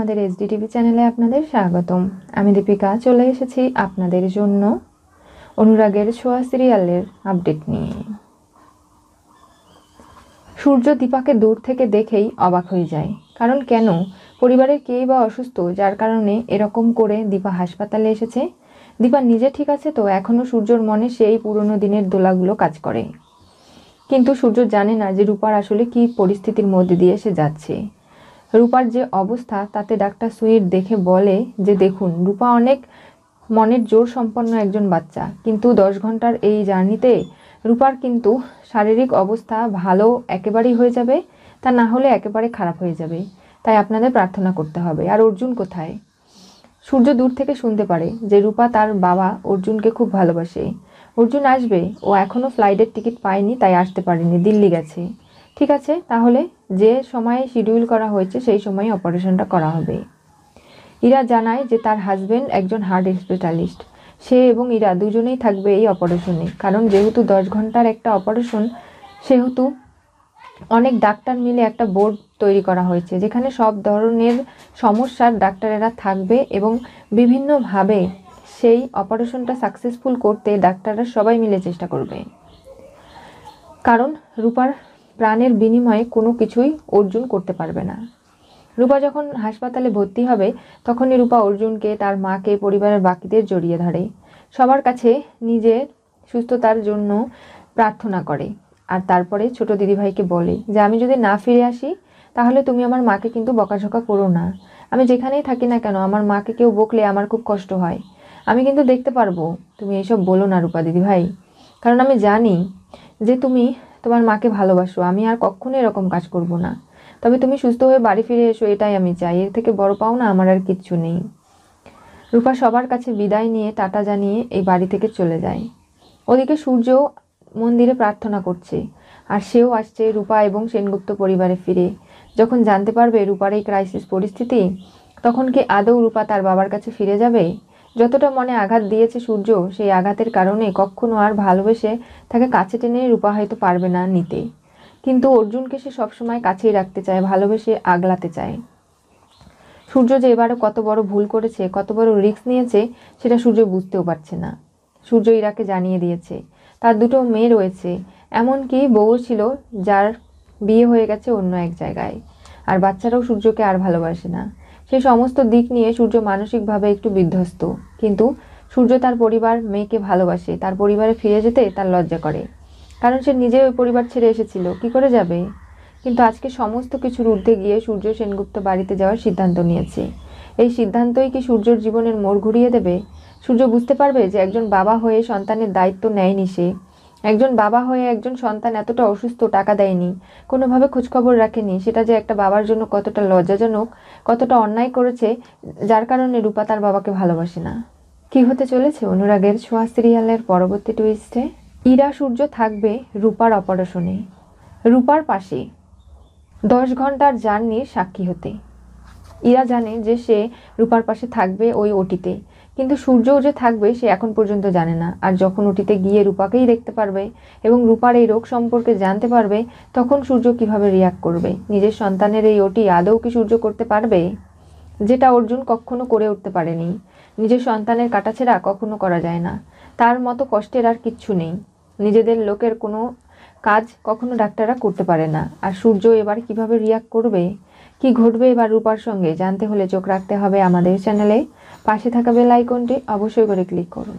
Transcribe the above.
আমাদের এসডিটিভি চ্যানেলে আপনাদের স্বাগতম আমি দীপিকা চলে এসেছি আপনাদের জন্য অনুরাগের ছোয়া সিরিয়ালের আপডেট নিয়ে সূর্য দীপাকে দূর থেকে দেখেই অবাক হয়ে যায় কারণ কেন পরিবারের কেই বা অসুস্থ যার কারণে এরকম করে দীপা হাসপাতালে এসেছে দীপা নিজে ঠিক আছে তো এখনও সূর্যর মনে সেই পুরনো দিনের দোলাগুলো কাজ করে কিন্তু সূর্য জানে না যে রূপার আসলে কি পরিস্থিতির মধ্যে দিয়ে সে যাচ্ছে রূপার যে অবস্থা তাতে ডাক্তার সুইট দেখে বলে যে দেখুন রূপা অনেক মনের জোর সম্পন্ন একজন বাচ্চা কিন্তু দশ ঘন্টার এই জার্নিতে রূপার কিন্তু শারীরিক অবস্থা ভালো একেবারেই হয়ে যাবে তা না হলে একেবারে খারাপ হয়ে যাবে তাই আপনাদের প্রার্থনা করতে হবে আর অর্জুন কোথায় সূর্য দূর থেকে শুনতে পারে যে রূপা তার বাবা অর্জুনকে খুব ভালোবাসে অর্জুন আসবে ও এখনও ফ্লাইটের টিকিট পায়নি তাই আসতে পারেনি দিল্লি গেছে ঠিক আছে তাহলে যে সময়ে শিডিউল করা হয়েছে সেই সময়ে অপারেশনটা করা হবে ইরা জানায় যে তার হাজব্যান্ড একজন হার্ট স্পেশালিস্ট সে এবং ইরা দুজনেই থাকবে এই অপারেশনে কারণ যেহেতু দশ ঘন্টার একটা অপারেশন সেহেতু অনেক ডাক্তার মিলে একটা বোর্ড তৈরি করা হয়েছে যেখানে সব ধরনের সমস্যার ডাক্তারেরা থাকবে এবং বিভিন্নভাবে সেই অপারেশনটা সাকসেসফুল করতে ডাক্তাররা সবাই মিলে চেষ্টা করবে কারণ রূপার প্রাণের বিনিময়ে কোনো কিছুই অর্জুন করতে পারবে না রূপা যখন হাসপাতালে ভর্তি হবে তখনই রূপা অর্জুনকে তার মাকে পরিবারের বাকিদের জড়িয়ে ধরে সবার কাছে নিজের সুস্থতার জন্য প্রার্থনা করে আর তারপরে ছোট দিদিভাইকে বলে যে আমি যদি না ফিরে আসি তাহলে তুমি আমার মাকে কিন্তু বকাঝকা করো না আমি যেখানেই থাকি না কেন আমার মাকে কেউ বকলে আমার খুব কষ্ট হয় আমি কিন্তু দেখতে পারবো তুমি এইসব বলো না রূপা দিদিভাই কারণ আমি জানি যে তুমি তোমার মাকে ভালোবাসো আমি আর কখনো এরকম কাজ করব না তবে তুমি সুস্থ হয়ে বাড়ি ফিরে এসো এটাই আমি চাই এর থেকে বড় পাও না আমার আর কিচ্ছু নেই রূপা সবার কাছে বিদায় নিয়ে টাটা জানিয়ে এই বাড়ি থেকে চলে যায় ওদিকে সূর্য মন্দিরে প্রার্থনা করছে আর সেও আসছে রূপা এবং সেনগুপ্ত পরিবারে ফিরে যখন জানতে পারবে রূপার এই ক্রাইসিস পরিস্থিতি তখন কি আদৌ রূপা তার বাবার কাছে ফিরে যাবে যতটা মনে আঘাত দিয়েছে সূর্য সেই আঘাতের কারণে কখনো আর ভালোবেসে তাকে কাছে টেনে রূপা হয়তো পারবে না নিতে কিন্তু অর্জুনকে সে সবসময় কাছেই রাখতে চায় ভালোবেসে আগলাতে চায় সূর্য যে এবারও কত বড় ভুল করেছে কত বড় রিস্ক নিয়েছে সেটা সূর্য বুঝতেও পারছে না সূর্য ইরাকে জানিয়ে দিয়েছে তার দুটো মেয়ে রয়েছে এমনকি বউ ছিল যার বিয়ে হয়ে গেছে অন্য এক জায়গায় আর বাচ্চারাও সূর্যকে আর ভালোবাসে না সে সমস্ত দিক নিয়ে সূর্য মানসিকভাবে একটু বিধ্বস্ত কিন্তু সূর্য তার পরিবার মেয়েকে ভালোবাসে তার পরিবারে ফিরে যেতে তার লজ্জা করে কারণ সে নিজে ওই পরিবার ছেড়ে এসেছিল কি করে যাবে কিন্তু আজকে সমস্ত কিছুর ঊর্ধ্বে গিয়ে সূর্য সেনগুপ্ত বাড়িতে যাওয়ার সিদ্ধান্ত নিয়েছে এই সিদ্ধান্তই কি সূর্যর জীবনের মোড় ঘুরিয়ে দেবে সূর্য বুঝতে পারবে যে একজন বাবা হয়ে সন্তানের দায়িত্ব নেয়নি সে একজন বাবা হয়ে একজন সন্তান এতটা অসুস্থ টাকা দেয়নি কোনোভাবে খোঁজখবর রাখেনি সেটা যে একটা বাবার জন্য কতটা লজ্জাজনক কতটা অন্যায় করেছে যার কারণে রূপা তার বাবাকে ভালোবাসে না কি হতে চলেছে অনুরাগের ছোঁয়া সিরিয়ালের পরবর্তী টুইস্টে ইরা সূর্য থাকবে রূপার অপারেশনে রূপার পাশে দশ ঘন্টার জার্নির সাক্ষী হতে ইরা জানে যে সে রূপার পাশে থাকবে ওই ওটিতে কিন্তু সূর্যও যে থাকবে সে এখন পর্যন্ত জানে না আর যখন উটিতে গিয়ে রূপাকেই দেখতে পারবে এবং রূপার এই রোগ সম্পর্কে জানতে পারবে তখন সূর্য কিভাবে রিয়াক্ট করবে নিজের সন্তানের এই ওটি আদৌ কি সূর্য করতে পারবে যেটা অর্জুন কখনো করে উঠতে পারেনি নিজের সন্তানের কাটাছেড়া কখনো করা যায় না তার মতো কষ্টের আর কিচ্ছু নেই নিজেদের লোকের কোনো কাজ কখনো ডাক্তাররা করতে পারে না আর সূর্য এবার কিভাবে রিয়াক্ট করবে কি ঘটবে এবার রূপার সঙ্গে জানতে হলে চোখ রাখতে হবে আমাদের চ্যানেলে পাশে থাকা বেল আইকনটি অবশ্যই করে ক্লিক করুন